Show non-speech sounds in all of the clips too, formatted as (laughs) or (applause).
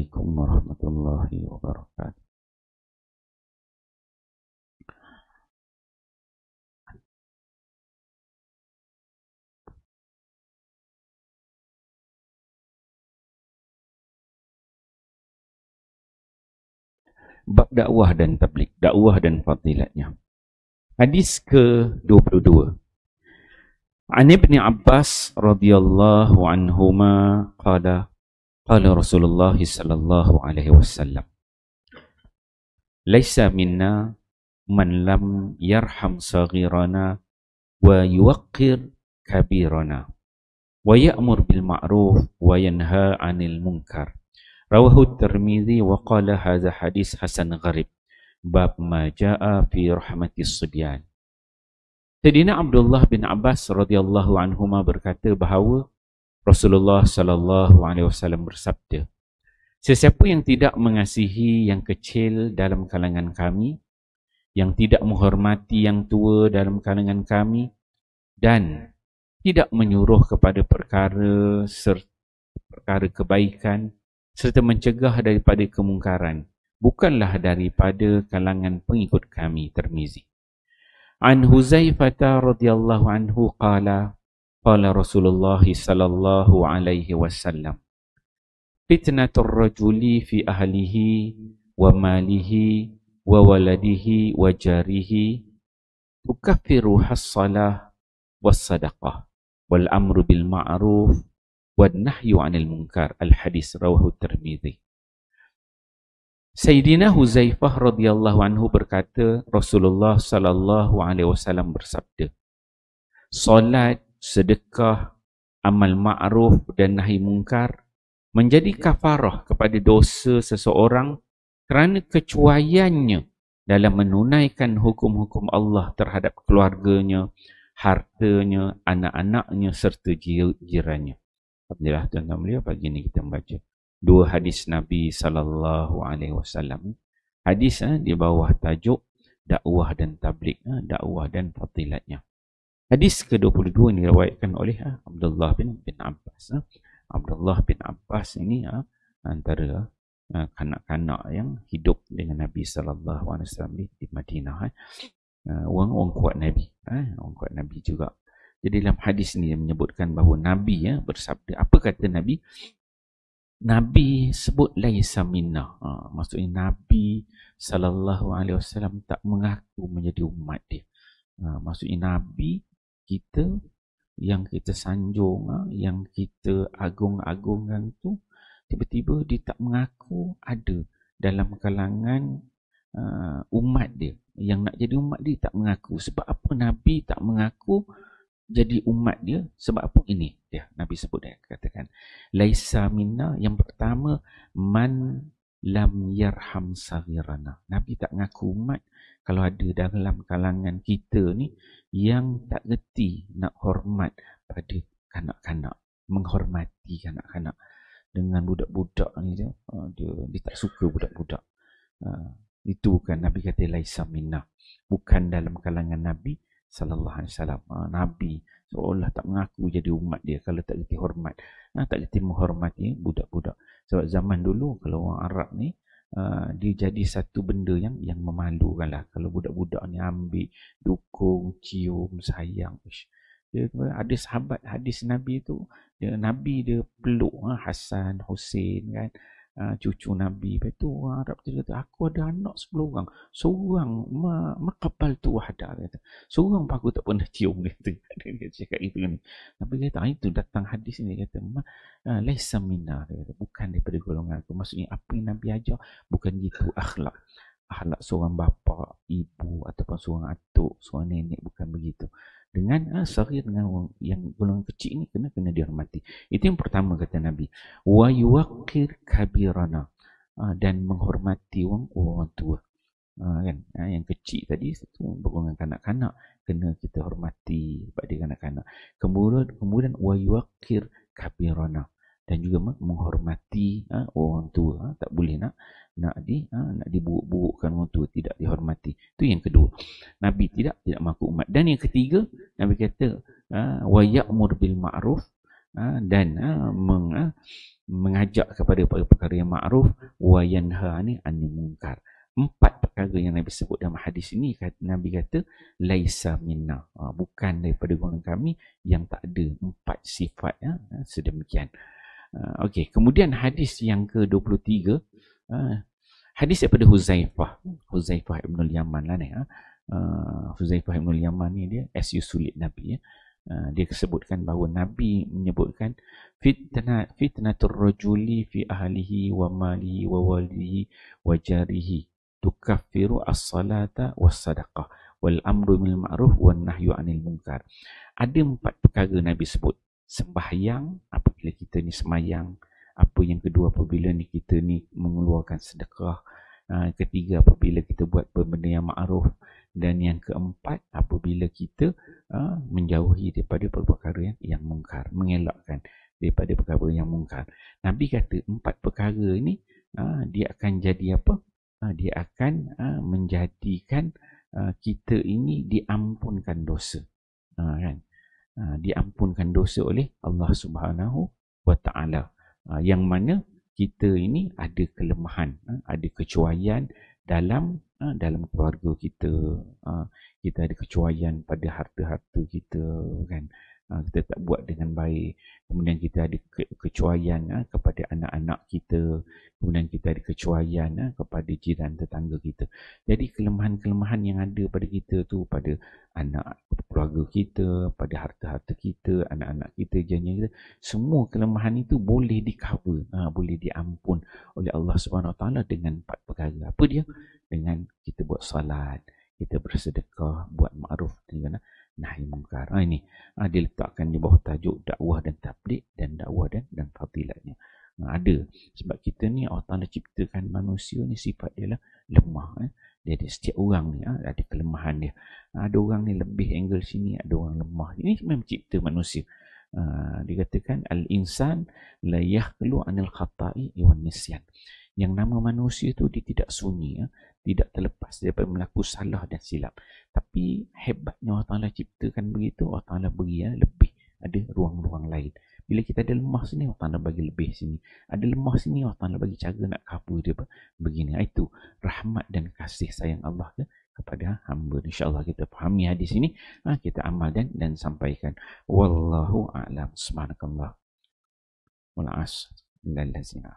Assalamualaikum warahmatullahi wabarakatuh. Bab dakwah dan tablik, dakwah dan fadilatnya. Hadis ke-22. An Ibn Abbas radhiyallahu anhuma qala قال رسول الله صلى الله عليه وسلم ليس منا من لم يرحم صغيرنا ويوقر كبيرنا ويأمر بالمعروف وينهى عن المنكر رواه الترمذي وقال هذا حديث حسن غريب باب ما جاء في رحمة الصبيان Sedina Abdullah bin Abbas radhiyallahu anhuma berkata bahawa Rasulullah sallallahu alaihi wasallam bersabda, sesiapa yang tidak mengasihi yang kecil dalam kalangan kami, yang tidak menghormati yang tua dalam kalangan kami dan tidak menyuruh kepada perkara perkara kebaikan serta mencegah daripada kemungkaran bukanlah daripada kalangan pengikut kami termizi an huzaifah radhiyallahu anhu qala Qala Rasulullah sallallahu alaihi wasallam Fitnatur rajuli fi ahlihi wa malihi wa waladihi wa jarihi tukaffiru hasalah was sadaqah wal amru bil ma'ruf wan nahyu 'anil munkar al hadis rawahu tirmizi Sayyidina Huzaifah radhiyallahu anhu berkata Rasulullah sallallahu alaihi wasallam bersabda Solat sedekah, amal ma'ruf dan nahi mungkar menjadi kafarah kepada dosa seseorang kerana kecuaiannya dalam menunaikan hukum-hukum Allah terhadap keluarganya, hartanya, anak-anaknya serta jirannya. Alhamdulillah tuan-tuan beliau pagi ini kita membaca dua hadis Nabi sallallahu alaihi wasallam. Hadis eh, di bawah tajuk dakwah dan tablik, eh, dakwah dan fatilatnya. Hadis ke-22 ini riwayatkan oleh uh, Abdullah bin bin Abbas. Uh. Abdullah bin Abbas ini uh, antara uh, kanak-kanak yang hidup dengan Nabi sallallahu alaihi wasallam di Madinah. Uh. Uh, orang orang kuat Nabi, uh. orang kuat Nabi juga. Jadi dalam hadis ini menyebutkan bahawa Nabi ya uh, bersabda, apa kata Nabi? Nabi sebut laisa minna. Uh, maksudnya Nabi sallallahu alaihi wasallam tak mengaku menjadi umat dia. Uh, maksudnya Nabi kita yang kita sanjung ah, yang kita agung-agungkan tu tiba-tiba dia tak mengaku ada dalam kalangan uh, umat dia yang nak jadi umat dia tak mengaku sebab apa nabi tak mengaku jadi umat dia sebab apa ini Ya, nabi sebut dia katakan laisa minna yang pertama man lam yarham sagirana. Nabi tak ngaku umat kalau ada dalam kalangan kita ni yang tak reti nak hormat pada kanak-kanak, menghormati kanak-kanak dengan budak-budak ni dia, ha, dia, dia tak suka budak-budak. Ha, itu bukan Nabi kata laisa minna. Bukan dalam kalangan Nabi, sallallahu alaihi wasallam ah, nabi seolah tak mengaku jadi umat dia kalau tak reti hormat nah, tak reti menghormati eh, budak-budak sebab zaman dulu kalau orang Arab ni Uh, dia jadi satu benda yang yang memalukan lah kalau budak-budak ni ambil dukung cium sayang dia ada sahabat hadis nabi tu dia, nabi dia peluk ha, ah, Hasan Hussein kan Ah, cucu Nabi. Lepas tu orang ah, Arab tu kata, aku ada anak 10 orang. Seorang makabal tu ada, Kata. Seorang aku tak pernah cium. Kata. (laughs) Dia cakap itu. ni. Kan. Nabi kata, ah, itu datang hadis ni. Dia kata, ma, Laisa minna. Kata. Bukan daripada golongan aku. Maksudnya, apa yang Nabi ajar, bukan gitu akhlak. Akhlak seorang bapa, ibu, ataupun seorang atuk, seorang nenek, bukan begitu dengan uh, ah, sahir dengan yang golongan kecil ini kena kena dihormati. Itu yang pertama kata Nabi. Wa yuwaqir kabirana. Uh, dan menghormati orang oh, orang tua. Uh, kan? Uh, yang kecil tadi satu golongan kanak-kanak kena kita hormati sebab dia kanak-kanak. Kemudian kemudian wa yuwaqir kabirana dan juga menghormati uh, orang tua. Uh, tak boleh nak nak di uh, nak diburuk-burukkan orang tua tidak dihormati. Itu yang kedua. Nabi tidak tidak mengaku umat. Dan yang ketiga, Nabi kata ah, wa ya'mur bil ma'ruf ah, dan ah, mengajak kepada perkara yang ma'ruf wa yanha ni an munkar. Empat perkara yang Nabi sebut dalam hadis ini Nabi kata laisa minna. bukan daripada golongan kami yang tak ada empat sifat ya sedemikian. Okey, kemudian hadis yang ke-23 Uh, Hadis daripada Huzaifah. Huzaifah Ibn Yaman lah ni. Ha? Uh, Huzaifah Ibn Yaman ni dia SU sulit Nabi. Ya? Uh, dia sebutkan bahawa Nabi menyebutkan fitna fitnatur rajuli fi ahlihi wa malihi wa walihi wa jarihi tukaffiru as-salata was-sadaqah wal amru bil ma'ruf wan nahyu 'anil munkar. Ada empat perkara Nabi sebut. Sembahyang apabila kita ni semayang, apa yang kedua apabila ni kita ni mengeluarkan sedekah ah, ketiga apabila kita buat benda yang ma'ruf dan yang keempat apabila kita ah, menjauhi daripada perkara yang, yang mungkar mengelakkan daripada perkara yang mungkar Nabi kata empat perkara ini ah, dia akan jadi apa dia akan menjadikan kita ini diampunkan dosa kan diampunkan dosa oleh Allah Subhanahu wa taala Ah, yang mana kita ini ada kelemahan ah, ada kecuaian dalam ah, dalam keluarga kita kita ada kecuaian pada harta-harta kita kan Ah, kita tak buat dengan baik kemudian kita ada kecuaian ha, kepada anak-anak kita kemudian kita ada kecuaian ha, kepada jiran tetangga kita jadi kelemahan-kelemahan yang ada pada kita tu pada anak keluarga kita pada harta-harta kita anak-anak kita jenis kita semua kelemahan itu boleh di cover boleh diampun oleh Allah Subhanahu taala dengan empat perkara apa dia dengan kita buat salat kita bersedekah buat makruf dengan ha, nahi mungkar. Ha, ini ha, ah, diletakkan di bawah tajuk dakwah dan tablik dan dakwah dan dan fadilatnya. Ha, ada sebab kita ni Allah Taala ciptakan manusia ni sifat dia lah lemah eh. Dia ada setiap orang ni ha, ada kelemahan dia. Ha, ada orang ni lebih angle sini, ada orang lemah. Ini memang cipta manusia. Ha, dikatakan al-insan la yakhlu anil khata'i wan nisyan yang nama manusia itu dia tidak sunyi ya. tidak terlepas daripada melaku salah dan silap tapi hebatnya Allah Ta'ala ciptakan begitu Allah Ta'ala beri ya, lebih ada ruang-ruang lain bila kita ada lemah sini Allah Ta'ala bagi lebih sini ada lemah sini Allah Ta'ala bagi cara nak cover dia apa. begini itu rahmat dan kasih sayang Allah ke ya, kepada hamba insyaallah kita fahami hadis ini ha, kita amal dan dan sampaikan wallahu a'lam subhanakallah wal as lalazina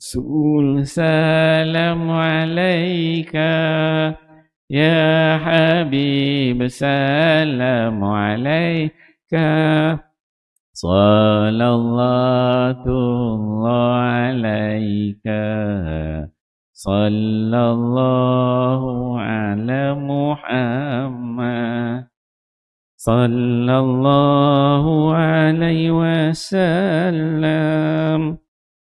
سؤول سلام عليك يا حبيب سلام عليك صلى الله الله عليك صلى الله على محمد صلى الله عليه وسلم